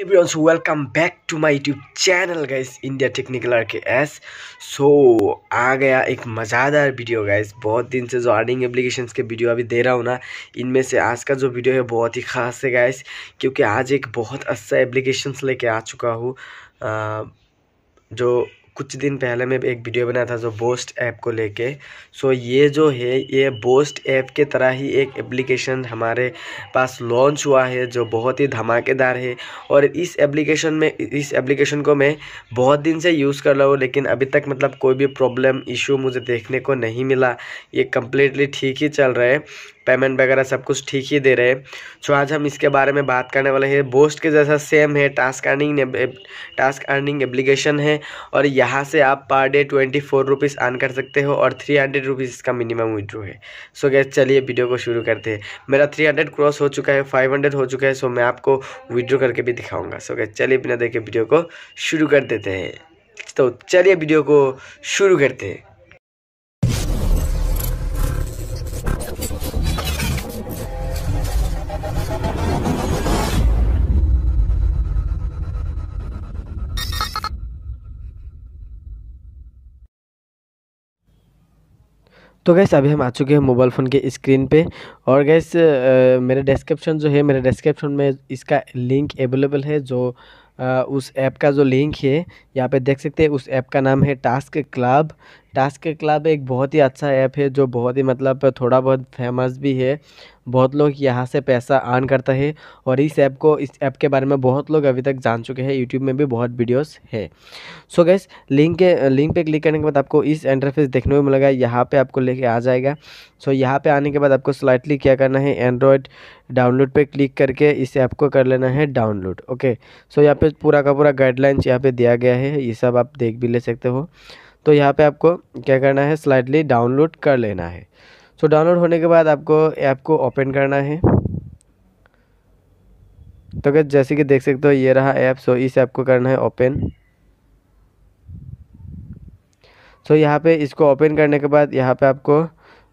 everyone welcome back to my YouTube channel guys India technical R K S so आ गया एक मज़ेदार video guys बहुत दिन से जो अर्निंग एप्लीकेशंस के वीडियो अभी दे रहा हूँ ना इनमें से आज का जो वीडियो है बहुत ही ख़ास है गाइस क्योंकि आज एक बहुत अच्छा एप्लीकेशंस लेके आ चुका हूँ जो कुछ दिन पहले मैं एक वीडियो बनाया था जो बोस्ट ऐप को लेके सो ये जो है ये बोस्ट ऐप के तरह ही एक एप्लीकेशन हमारे पास लॉन्च हुआ है जो बहुत ही धमाकेदार है और इस एप्लीकेशन में इस एप्लीकेशन को मैं बहुत दिन से यूज़ कर रहा हूँ लेकिन अभी तक मतलब कोई भी प्रॉब्लम इशू मुझे देखने को नहीं मिला ये कम्प्लीटली ठीक ही चल रहा है पेमेंट वगैरह सब कुछ ठीक ही दे रहे हैं सो आज हम इसके बारे में बात करने वाले हैं बोस्ट के जैसा सेम है task earning task earning application है और यहाँ से आप per day twenty four rupees earn कर सकते हो और थ्री हंड्रेड रुपीज़ इसका मिनिमम विड्रो है सो गैस चलिए वीडियो को शुरू करते हैं मेरा थ्री हंड्रेड क्रॉस हो चुका है फाइव हंड्रेड हो चुका है सो मैं आपको विड्रो करके भी दिखाऊँगा सो गैस चलिए बिना देखे वीडियो को शुरू कर देते हैं तो चलिए वीडियो को शुरू करते हैं तो गैस अभी हम आ चुके हैं मोबाइल फ़ोन के स्क्रीन पे और गैस मेरे डिस्क्रिप्शन जो है मेरे डिस्क्रिप्शन में इसका लिंक अवेलेबल है जो आ, उस ऐप का जो लिंक है यहाँ पे देख सकते हैं उस ऐप का नाम है टास्क क्लब टास्क क्लब एक बहुत ही अच्छा ऐप है जो बहुत ही मतलब थोड़ा बहुत फेमस भी है बहुत लोग यहाँ से पैसा अर्न करता है और इस ऐप को इस ऐप के बारे में बहुत लोग अभी तक जान चुके हैं यूट्यूब में भी बहुत वीडियोस है सो गैस लिंक के लिंक पे क्लिक करने के बाद आपको इस इंटरफेस देखने को मिलेगा यहाँ पे आपको लेके आ जाएगा सो यहाँ पे आने के बाद आपको स्लाइटली क्या करना है एंड्रॉयड डाउनलोड पर क्लिक करके इस ऐप को कर लेना है डाउनलोड ओके सो यहाँ पर पूरा का पूरा गाइडलाइंस यहाँ पर दिया गया है ये सब आप देख भी ले सकते हो तो यहाँ पे आपको क्या करना है स्लाइडली डाउनलोड कर लेना है सो so, डाउनलोड होने के बाद आपको ऐप को ओपन करना है तो क्या जैसे कि देख सकते हो ये रहा ऐप सो इस ऐप को करना है ओपन सो so, यहाँ पे इसको ओपन करने के बाद यहाँ पे आपको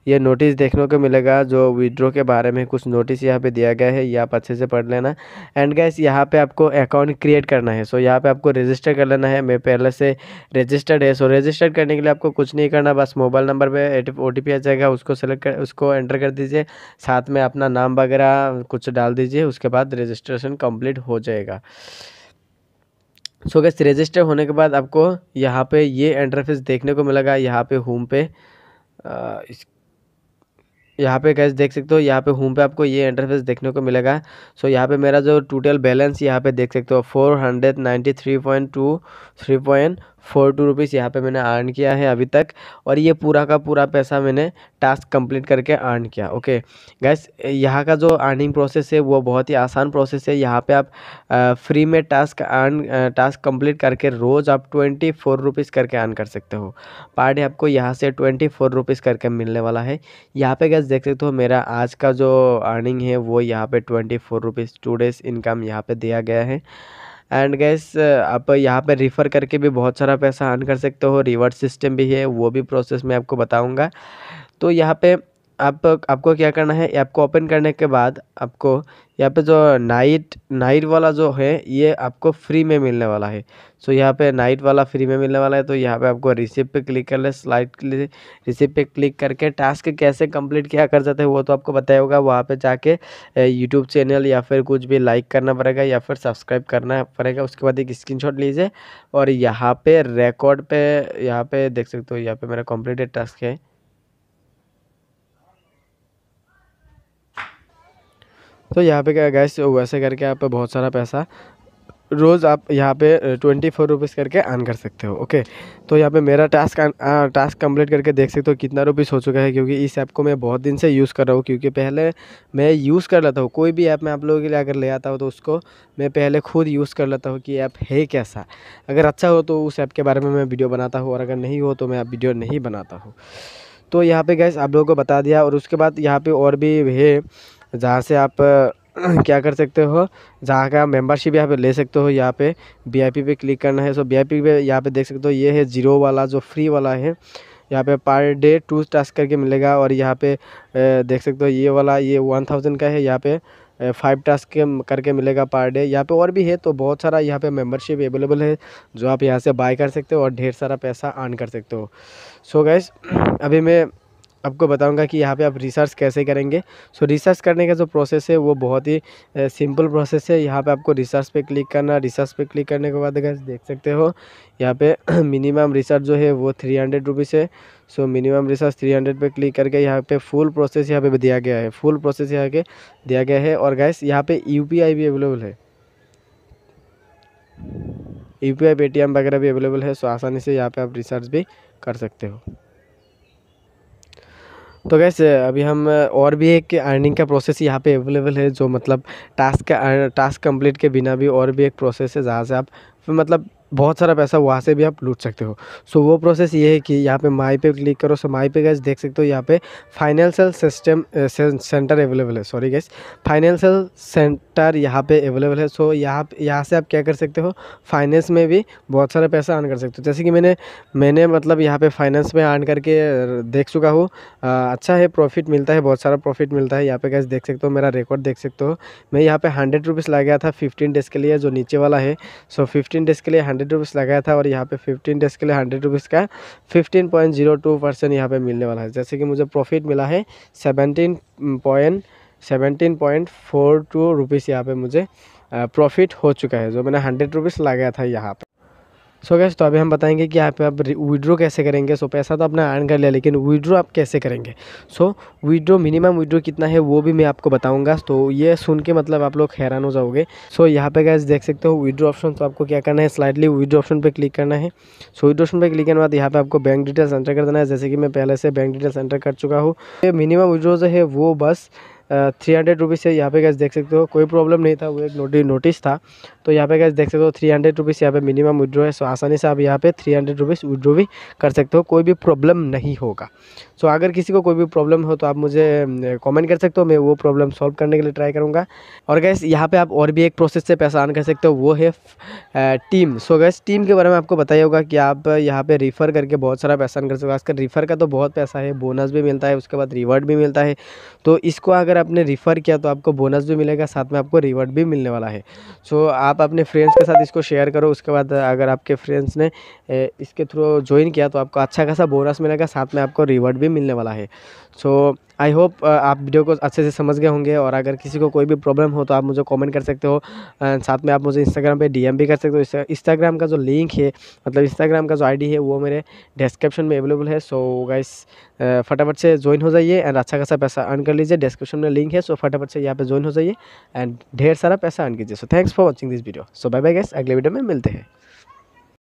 ये नोटिस देखने को मिलेगा जो विड्रो के बारे में कुछ नोटिस यहाँ पे दिया गया है ये आप अच्छे से पढ़ लेना एंड गैस यहाँ पे आपको अकाउंट क्रिएट करना है सो यहाँ पे आपको रजिस्टर कर लेना है मैं पहले से रजिस्टर्ड है सो रजिस्टर्ड करने के लिए आपको कुछ नहीं करना बस मोबाइल नंबर पर ओ टी आ जाएगा उसको सेलेक्ट कर उसको एंटर कर दीजिए साथ में अपना नाम वगैरह कुछ डाल दीजिए उसके बाद रजिस्ट्रेशन कम्प्लीट हो जाएगा सो गैस रजिस्टर होने के बाद आपको यहाँ पर ये एंट्रफिस देखने को मिलेगा यहाँ पर होम पे आ, इस यहाँ पे गैस देख सकते हो यहाँ पे होम पे आपको ये इंटरफेस देखने को मिलेगा सो यहाँ पे मेरा जो टोटल बैलेंस यहाँ पे देख सकते हो four hundred ninety three point two three point four two rupees यहाँ पर मैंने अर्न किया है अभी तक और ये पूरा का पूरा पैसा मैंने टास्क कंप्लीट करके अर्न किया ओके गैस यहाँ का जो अर्निंग प्रोसेस है वो बहुत ही आसान प्रोसेस है यहाँ पे आप आ, फ्री में टास्क अर्न टास्क कंप्लीट करके रोज़ आप ट्वेंटी फोर रुपीज़ करके अर्न कर सकते हो पर डे आपको यहाँ से ट्वेंटी फोर रुपीज़ करके मिलने वाला है यहाँ पे गैस देख सकते हो मेरा आज का जो अर्निंग है वो यहाँ पर twenty four rupees today's income यहाँ पर दिया गया है एंड गैस आप यहाँ पर रिफ़र करके भी बहुत सारा पैसा अर्न कर सकते हो रिवर्ड सिस्टम भी है वो भी प्रोसेस मैं आपको बताऊँगा तो यहाँ पर आप आपको क्या करना है ऐप को ओपन करने के बाद आपको यहाँ पे जो नाइट नाइट वाला जो है ये आपको फ्री में मिलने वाला है सो यहाँ पे नाइट वाला फ्री में मिलने वाला है तो यहाँ पे आपको रिसिप्ट पे क्लिक कर ले स्लाइड रिसिप्ट पे क्लिक करके टास्क कैसे कंप्लीट किया कर जाते हैं वो तो आपको बताया होगा वहाँ पे जाके यूट्यूब चैनल या फिर कुछ भी लाइक करना पड़ेगा या फिर सब्सक्राइब करना पड़ेगा उसके बाद एक स्क्रीन लीजिए और यहाँ पर रिकॉर्ड पर यहाँ पर देख सकते हो यहाँ पर मेरा कम्प्लीटेड टास्क है तो यहाँ पे क्या गैस तो वैसे करके आप बहुत सारा पैसा रोज़ आप यहाँ पे ट्वेंटी फोर रुपीज़ करके आन कर सकते हो ओके तो यहाँ पे मेरा टास्क टास्क कंप्लीट करके देख सकते हो कितना रुपीज़ हो चुका है क्योंकि इस ऐप को मैं बहुत दिन से यूज़ कर रहा हूँ क्योंकि पहले मैं यूज़ कर लेता हूँ कोई भी ऐप मैं आप लोगों के लिए अगर ले आता हूँ तो उसको मैं पहले खुद यूज़ कर लेता हूँ कि ऐप है कैसा अगर अच्छा हो तो उस ऐप के बारे में मैं वीडियो बनाता हूँ और अगर नहीं हो तो मैं वीडियो नहीं बनाता हूँ तो यहाँ पे गैस आप लोगों को बता दिया और उसके बाद यहाँ पे और भी है जहाँ से आप क्या कर सकते हो जहाँ का मेंबरशिप यहाँ पे ले सकते हो यहाँ पे वी पे क्लिक करना है सो वी पे यहाँ पे देख सकते हो ये है जीरो वाला जो फ्री वाला है यहाँ पे पर डे टू टास्क करके मिलेगा और यहाँ पे देख सकते हो ये वाला ये वन थाउजेंड का है यहाँ पे फाइव टास्क के करके मिलेगा पर डे यहाँ पे और भी है तो बहुत सारा यहाँ पे मेंबरशिप अवेलेबल है जो आप यहाँ से बाय कर सकते हो और ढेर सारा पैसा अर्न कर सकते हो सो so गैस अभी मैं आपको बताऊंगा कि यहाँ पे आप रिसर्च कैसे करेंगे सो so, रिसर्च करने का जो प्रोसेस है वो बहुत ही सिंपल प्रोसेस है यहाँ पे आपको रिसर्च पे क्लिक करना रिसर्च पे क्लिक करने के बाद अगर देख सकते हो यहाँ पे मिनिमम रिसर्च जो है वो थ्री हंड्रेड रुपीज़ है so so, minimum research three hundred पर क्लिक करके यहाँ पे फुल प्रोसेस यहाँ पर दिया गया है फुल प्रोसेस यहाँ के दिया गया है और गैस यहाँ पर यू भी अवेलेबल है यू पी आई पेटीएम वगैरह भी अवेलेबल है सो आसानी से यहाँ पर आप रिसर्च भी कर सकते हो तो कैसे अभी हम और भी एक अर्निंग का प्रोसेस यहाँ पे अवेलेबल है जो मतलब टास्क का टास्क कंप्लीट के बिना भी और भी एक प्रोसेस है जहाँ से आप मतलब बहुत सारा पैसा वहाँ से भी आप लूट सकते हो सो वो प्रोसेस ये है कि यहाँ पे माई पे क्लिक करो सो माई पे गैस देख सकते हो यहाँ पे फाइनेंशियल सिस्टम सेंटर अवेलेबल है सॉरी गैस फाइनेंशियल सेंटर यहाँ पे अवेलेबल है सो यहाँ यहाँ से आप क्या कर सकते हो फाइनेंस में भी बहुत सारा पैसा अर्न कर सकते हो जैसे कि मैंने मैंने मतलब यहाँ पर फाइनेंस में अर्न करके देख चुका हूँ अच्छा है प्रॉफिट मिलता है बहुत सारा प्रॉफिट मिलता है यहाँ पे गैस देख सकते हो मेरा रिकॉर्ड देख सकते हो मैं यहाँ पे हंड्रेड रुपीज़ गया था फिफ्टीन डेज़ के लिए जो नीचे वाला है सो फिफ्टीन डेज़ के लिए हंड्रेड हंड्रेड रुपीज़ लगाया था और यहाँ पे फिफ्टीन डेज़ के लिए हंड्रेड रुपीज़ का fifteen point zero two percent यहाँ पर मिलने वाला है जैसे कि मुझे प्रॉफिट मिला है seventeen point seventeen point four two rupees यहाँ पर मुझे प्रॉफिट हो चुका है जो मैंने हंड्रेड रुपीज़ लगाया था यहाँ पर सो so गैस तो अभी हम बताएंगे कि यहाँ पे आप विड्रो कैसे करेंगे सो so पैसा तो आपने अर्न कर लिया लेकिन विड्रो आप कैसे करेंगे सो विड्रो मिनिमम विड्रो कितना है वो भी मैं आपको बताऊंगा तो ये सुन के मतलब आप लोग हैरान हो जाओगे सो so, यहाँ पे गैस देख सकते हो विड्रो ऑप्शन तो आपको क्या करना है स्लाइडली विड्रो ऑप्शन पर क्लिक करना है सो so, विड्रो ऑप्शन पर क्लिक करने बाद यहाँ पर आपको बैंक डिटेल्स एंटर कर देना है जैसे कि मैं पहले से बैंक डिटेल्स एंटर कर चुका हूँ मिनिमम विड्रो जो है वो बस थ्री हंड्रेड रुपीज़ से यहाँ पे गैस देख सकते हो कोई प्रॉब्लम नहीं था वो एक नोटिस था तो यहाँ पे गैस देख सकते हो थ्री हंड्रेड रुपीज़ यहाँ पे मिनिमम विड्रो है सो आसानी से आप यहाँ पे थ्री हंड्रेड रुपीज़ विड्रो भी कर सकते हो कोई भी प्रॉब्लम नहीं होगा सो अगर किसी को कोई भी प्रॉब्लम हो तो आप मुझे कॉमेंट कर सकते हो मैं वो प्रॉब्लम सॉल्व करने के लिए ट्राई करूँगा और गैस यहाँ पर आप और भी एक प्रोसेस से पैसा अन कर सकते हो वो है टीम सो गैस टीम के बारे में आपको बताइए होगा कि आप यहाँ पर रिफ़र करके बहुत सारा पैसा अन कर सकते हो आजकल रिफ़र का तो बहुत पैसा है बोनस भी मिलता है उसके बाद रिवॉर्ड भी मिलता है तो इसको अगर अगर आपने रिफ़र किया तो आपको बोनस भी मिलेगा साथ में आपको रिवॉर्ड भी मिलने वाला है सो आप अपने फ्रेंड्स के साथ इसको शेयर करो उसके बाद अगर आपके फ्रेंड्स ने इसके थ्रू ज्वाइन किया तो आपको अच्छा खासा बोनस मिलेगा साथ में आपको रिवॉर्ड भी मिलने वाला है सो आई होप uh, आप वीडियो को अच्छे से समझ गए होंगे और अगर किसी को कोई भी प्रॉब्लम हो तो आप मुझे कमेंट कर सकते हो साथ में आप मुझे इंस्टाग्राम पे डीएम भी कर सकते हो इंस्टाग्राम का जो लिंक है मतलब इंस्टाग्राम का जो आईडी है वो मेरे डिस्क्रिप्शन में अवेलेबल है सो गाइस uh, फटाफट से ज्वाइन हो जाइए एंड अच्छा खासा पैसा अर्न कर लीजिए डिस्क्रिप्शन में लिंक है सो फटाफट से यहाँ पर ज्वाइन हो जाइए एंड ढेर सारा पैसा अर्न कीजिए so thanks for watching this video so bye bye guys अगले वीडियो में मिलते हैं